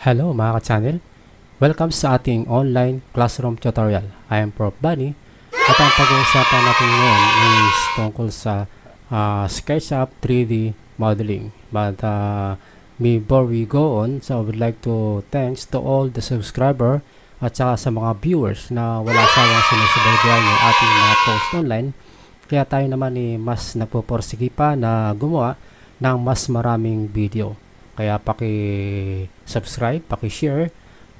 Hello mga ka-channel! Welcome sa ating online classroom tutorial. I am Prof. Bunny at ang pag-uusapan natin ngayon is tungkol sa uh, SketchUp 3D modeling. But uh, before we go on, so I would like to thanks to all the subscriber at saka sa mga viewers na wala sawang sinusubaybayan yung ating mga post online. Kaya tayo naman ni eh, mas nagpuporsige pa na gumawa ng mas maraming video. Kaya paki subscribe, paki-share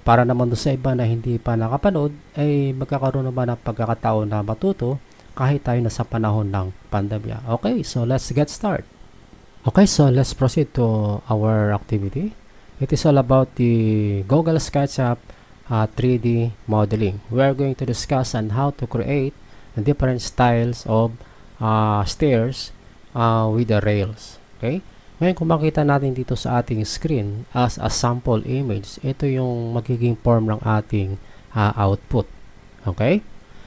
para naman doon sa iba na hindi pa nakapanood ay magkakaroon naman ng pagkakataon na matuto kahit tayo nasa panahon ng pandemya. Okay, so let's get started. Okay, so let's proceed to our activity. It is all about the Google SketchUp uh, 3D modeling. We are going to discuss on how to create the different styles of uh, stairs uh, with the rails. Okay, ngayon kung makita natin dito sa ating screen as a sample image, ito yung magiging form ng ating uh, output. Okay?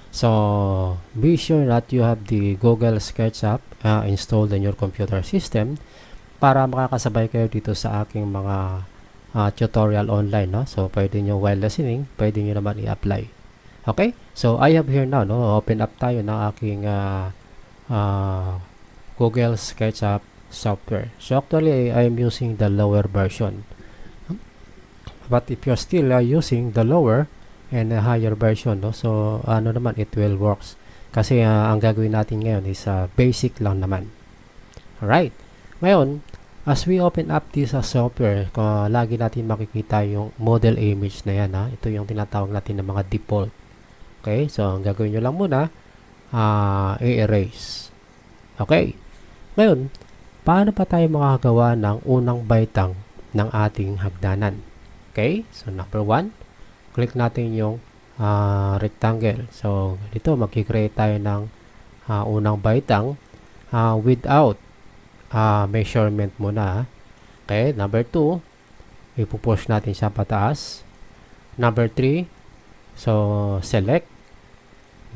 So, be sure that you have the Google SketchUp uh, ah, installed in your computer system para makakasabay kayo dito sa aking mga uh, tutorial online. No? So, pwede nyo while listening, pwede nyo naman i-apply. Okay? So, I have here now, no? open up tayo ng aking uh, uh, Google SketchUp software. So actually, I am using the lower version. But if you're still uh, using the lower and uh, higher version, no? so ano naman, it will works. Kasi uh, ang gagawin natin ngayon is uh, basic lang naman. Alright. Ngayon, as we open up this uh, software, uh, lagi natin makikita yung model image na yan. Ha? Ito yung tinatawag natin ng mga default. Okay, so ang gagawin nyo lang muna, uh, i-erase. Okay. Ngayon, paano pa tayo makakagawa ng unang baitang ng ating hagdanan. Okay? So, number 1, click natin yung uh, rectangle. So, dito, mag-create tayo ng uh, unang baitang uh, without uh, measurement muna. Okay? Number 2, ipupush natin siya pataas. Number 3, so, select.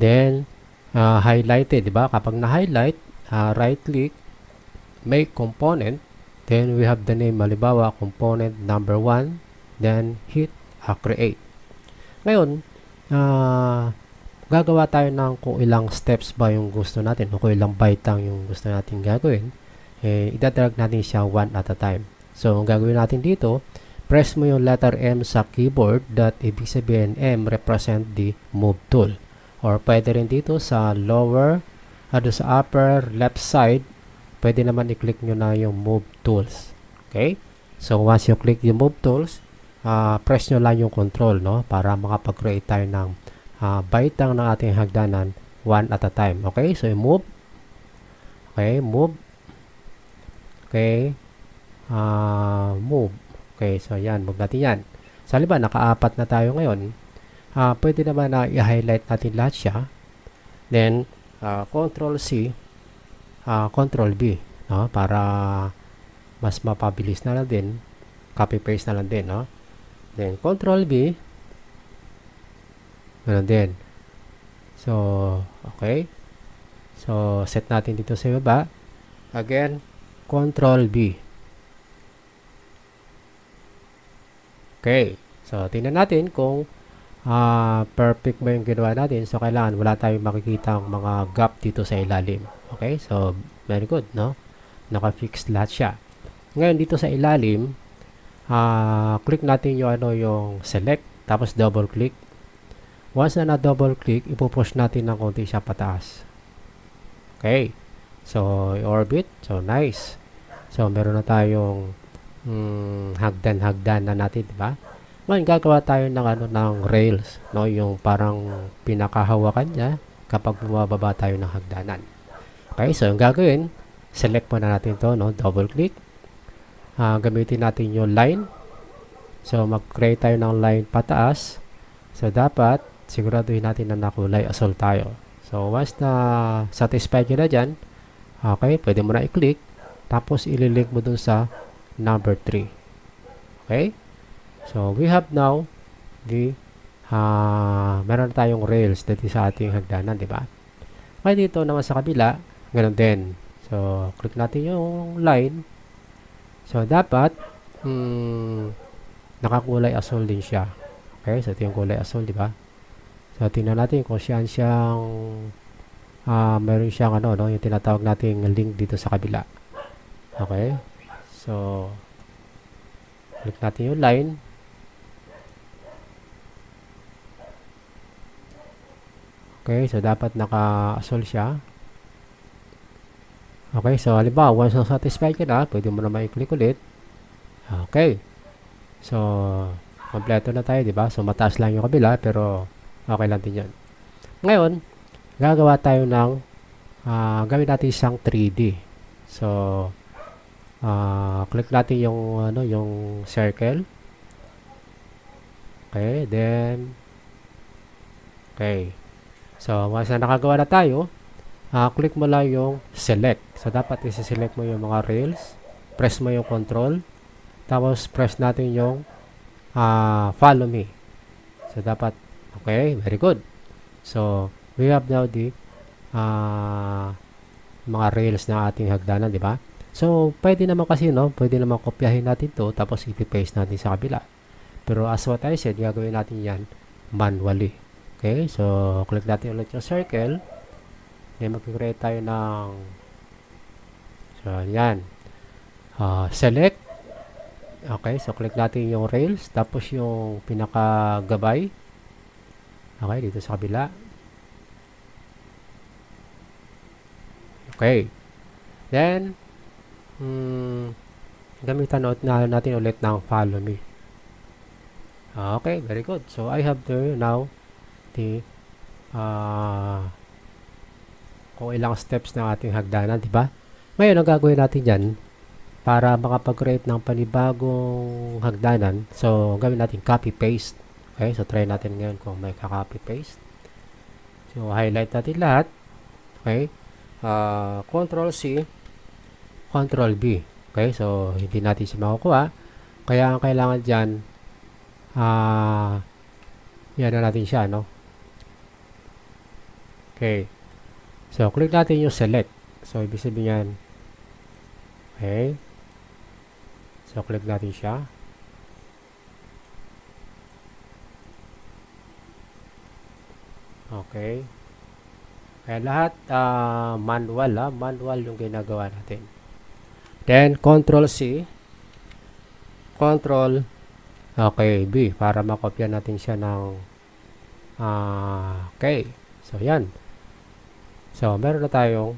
Then, uh, highlighted, di ba? Kapag na-highlight, uh, right-click, make component then we have the name halimbawa component number 1 then hit uh, create ngayon uh, gagawa tayo ng kung ilang steps ba yung gusto natin o kung ilang byte ang yung gusto natin gagawin eh, idadrag natin siya one at a time so ang gagawin natin dito press mo yung letter M sa keyboard that ibig sabihin M represent the move tool or pwede rin dito sa lower ah, or sa upper left side pwede naman i-click nyo na yung move tools. Okay? So, once you click yung move tools, uh, press nyo lang yung control, no? Para makapag-create tayo ng uh, baitang ng ating hagdanan one at a time. Okay? So, move. Okay? Move. Okay? Uh, move. Okay? So, yan. Move natin yan. Sa so, liba, nakaapat na tayo ngayon. Uh, pwede naman na i-highlight natin lahat siya. Then, uh, Control-C uh, Control V no? para mas mapabilis na lang din copy paste na lang din no? then Control V ganun din so okay so set natin dito sa baba again Control V okay so tingnan natin kung uh, perfect ba yung ginawa natin. So, kailangan wala tayong makikita ang mga gap dito sa ilalim. Okay? So, very good, no? Naka-fix lahat siya. Ngayon, dito sa ilalim, uh, click natin yung, ano, yung select, tapos double click. Once na na-double click, ipupush natin ng konti siya pataas. Okay. So, orbit. So, nice. So, meron na tayong mm, hagdan-hagdan na natin, di ba? Ngayon, gagawa tayo ng, ano, ng rails, no? Yung parang pinakahawakan niya kapag bumababa tayo ng hagdanan. Okay, so yung gagawin, select muna natin to no? Double click. Uh, gamitin natin yung line. So, mag-create tayo ng line pataas. So, dapat, siguraduhin natin na nakulay asol tayo. So, once na satisfied nyo na dyan, okay, pwede mo na i-click. Tapos, ililink mo dun sa number 3. Okay? So, we have now the uh, meron tayong rails dito sa ating hagdanan, di ba? Okay, dito naman sa kabila, ganun din. So, click natin yung line. So, dapat mm, nakakulay asol din siya. Okay, so ito yung kulay asol, di ba? So, tingnan natin kung siyaan siyang uh, meron siyang ano, no, yung tinatawag nating link dito sa kabila. Okay? So, click natin yung line. Okay, so dapat naka-asol siya. Okay, so halimbawa, once na satisfied ka na, pwede mo naman i-click ulit. Okay. So, kompleto na tayo, di ba? So, mataas lang yung kabila, pero okay lang din yan. Ngayon, gagawa tayo ng, uh, gawin natin isang 3D. So, uh, click natin yung, ano, yung circle. Okay, then, okay. So, once na nakagawa na tayo, uh, click mo lang yung select. So, dapat isi-select mo yung mga rails. Press mo yung control. Tapos, press natin yung uh, follow me. So, dapat, okay, very good. So, we have now the uh, mga rails na ating hagdanan, di ba? So, pwede naman kasi, no? Pwede naman kopyahin natin to tapos ipipaste natin sa kabila. Pero as what I said, gagawin natin yan manually. Okay, so click natin ulit yung circle. Then mag-create tayo ng So, yan. Uh, select. Okay, so click natin yung rails. Tapos yung pinakagabay. Okay, dito sa kabila. Okay. Then, hmm, gamitan na natin ulit ng follow me. Ah, okay, very good. So, I have there now dati uh, kung ilang steps ng ating hagdanan, di ba? Ngayon, ang gagawin natin dyan para makapag-create ng panibagong hagdanan. So, gawin natin copy-paste. Okay, so try natin ngayon kung may ka-copy-paste. So, highlight natin lahat. Okay, uh, ah, Control-C, Control-B. Okay, so hindi natin siya makukuha. Kaya ang kailangan dyan, ah, uh, yan na natin siya, no? Okay. So, click natin yung select. So, ibig sabihin yan. Okay. So, click natin siya. Okay. Kaya lahat uh, manual ha. Ah. Manual yung ginagawa natin. Then, Control C. Control Okay, B. Para makopya natin siya ng uh, ah, okay. So, yan. So, meron na tayong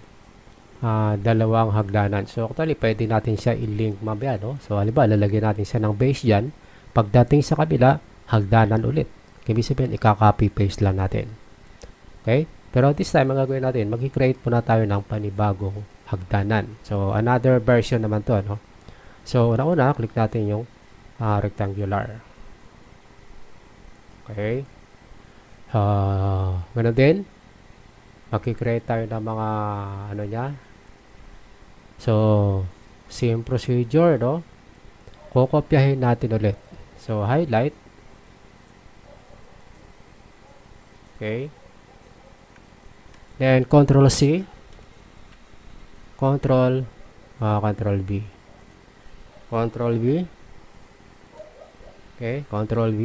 uh, dalawang hagdanan. So, actually, pwede natin siya i-link mamaya, no? So, halimbawa, lalagyan natin siya ng base dyan. Pagdating sa kabila, hagdanan ulit. Ibig sabihin, ikaka-copy-paste lang natin. Okay? Pero this time, ang gagawin natin, mag-create muna tayo ng panibagong hagdanan. So, another version naman to, no? So, una-una, click natin yung uh, rectangular. Okay? Uh, ganun din magkikreate tayo ng mga ano niya. So, same procedure, no? Kukopyahin natin ulit. So, highlight. Okay. Then, Control C. Control, uh, Control V. Control V. Okay, Control V.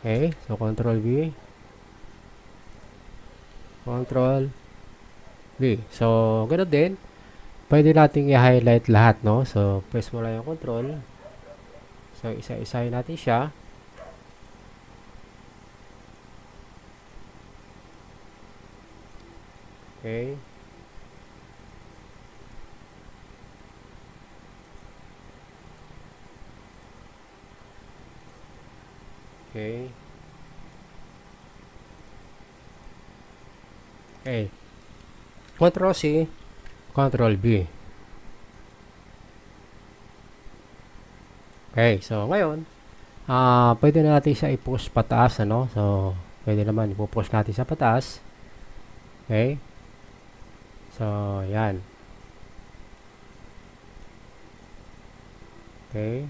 Okay, so Control V. Control D So, ganun din. Pwede nating i-highlight lahat, no? So, press mo lang yung control. So, isa-isahin natin siya. Okay. Okay. A. Control C, Control B. Okay, so ngayon, ah uh, pwede natin siya i-push pataas, ano? So, pwede naman i-push natin sa pataas. Okay? So, yan. Okay.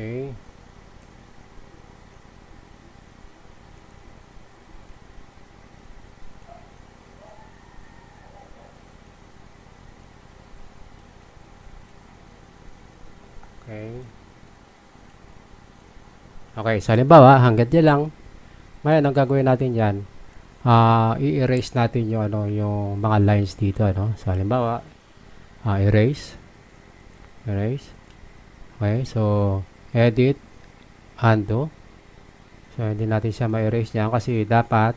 Okay. Okay. Okay, so halimbawa, hanggat dyan lang, ngayon ang gagawin natin dyan, uh, i-erase natin yung, ano, yung mga lines dito. Ano? Sa halimbawa, uh, erase. Erase. Okay, so edit, undo. So, hindi natin siya ma-erase niyan kasi dapat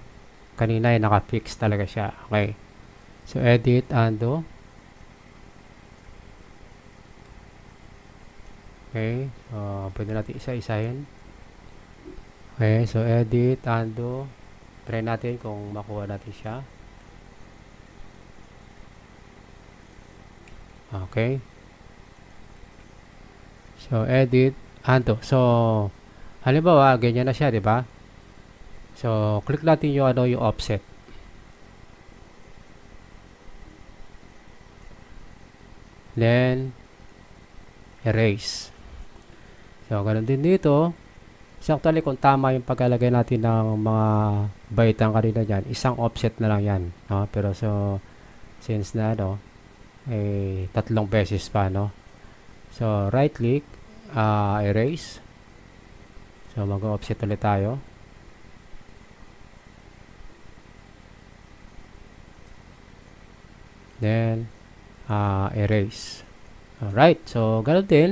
kanina ay naka-fix talaga siya. Okay. So, edit, undo. Okay. So, pwede natin isa-isahin. Okay. So, edit, undo. Try natin kung makuha natin siya. Okay. So, edit, Anto. So, halimbawa, ganyan na siya, di ba? So, click natin yung, ano, yung offset. Then, erase. So, ganun din dito. So, actually, kung tama yung pagkalagay natin ng mga baitang kanina dyan, isang offset na lang yan. No? Pero so, since na, no, eh, tatlong beses pa, no? So, right click uh, erase so mag offset ulit tayo then uh, erase alright so ganun din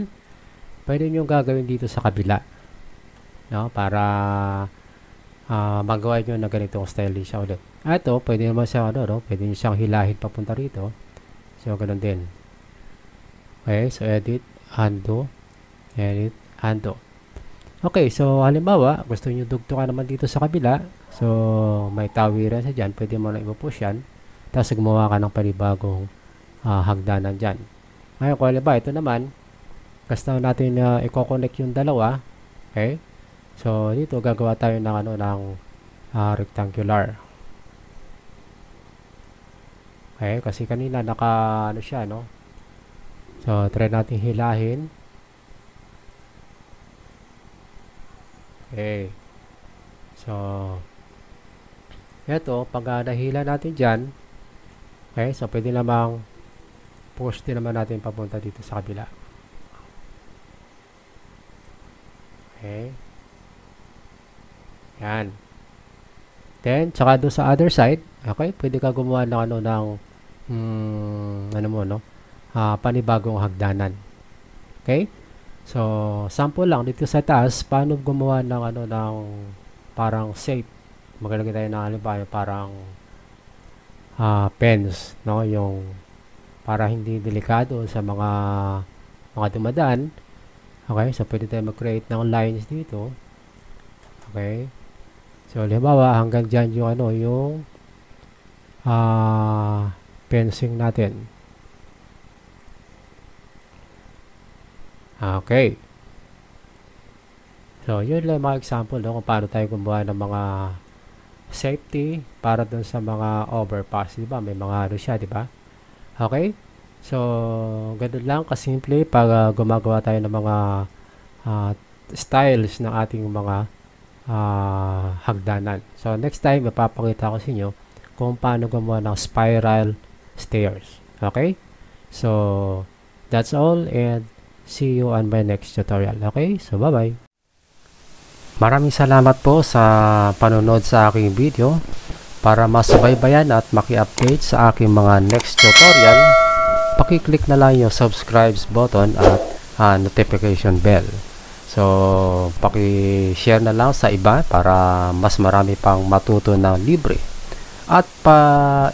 pwede nyo gagawin dito sa kabila no para uh, magawa nyo na ganitong styling siya ulit ito pwede naman siya ano no pwede nyo siyang hilahin papunta rito so ganun din okay so edit undo edit, undo. Okay, so halimbawa, gusto niyo dugto ka naman dito sa kabila. So, may tawiran sa dyan. Pwede mo lang ipupush yan. Tapos gumawa ka ng panibagong uh, hagdanan dyan. Ngayon, kung halimbawa, ito naman, basta natin na uh, i-connect yung dalawa. Okay? So, dito gagawa tayo ng, ano, ng uh, rectangular. Okay? Kasi kanina naka, ano siya, no? So, try natin hilahin. Okay. So, eto, pag uh, ah, nahila natin dyan, okay, so pwede namang push din naman natin papunta dito sa kabila. Okay. Yan. Then, tsaka doon sa other side, okay, pwede ka gumawa ng ano ng hmm, ano mo, no? Uh, panibagong hagdanan. Okay? So, sample lang dito sa taas, paano gumawa ng ano ng parang shape. Maglalagay tayo ng halimbawa parang uh, pens, no? Yung para hindi delikado sa mga mga dumadaan. Okay, so pwede tayo mag-create ng lines dito. Okay? So, halimbawa, hanggang dyan yung ano, yung uh, ah, pensing natin. Okay. So, yun lang mga example no, kung paano tayo gumawa ng mga safety para dun sa mga overpass, di May mga ano siya, di ba? Okay? So, ganun lang kasimple pag uh, gumagawa tayo ng mga uh, styles ng ating mga uh, hagdanan. So, next time, mapapakita ko sa inyo kung paano gumawa ng spiral stairs. Okay? So, that's all and See you on my next tutorial. Okay? So, bye-bye. Maraming salamat po sa panonood sa aking video. Para masubaybayan at maki-update sa aking mga next tutorial, paki-click na lang yung subscribe button at uh, notification bell. So, paki-share na lang sa iba para mas marami pang matuto ng libre. At pa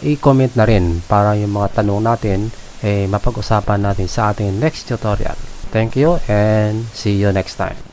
i-comment na rin para yung mga tanong natin eh mapag-usapan natin sa ating next tutorial. Thank you and see you next time.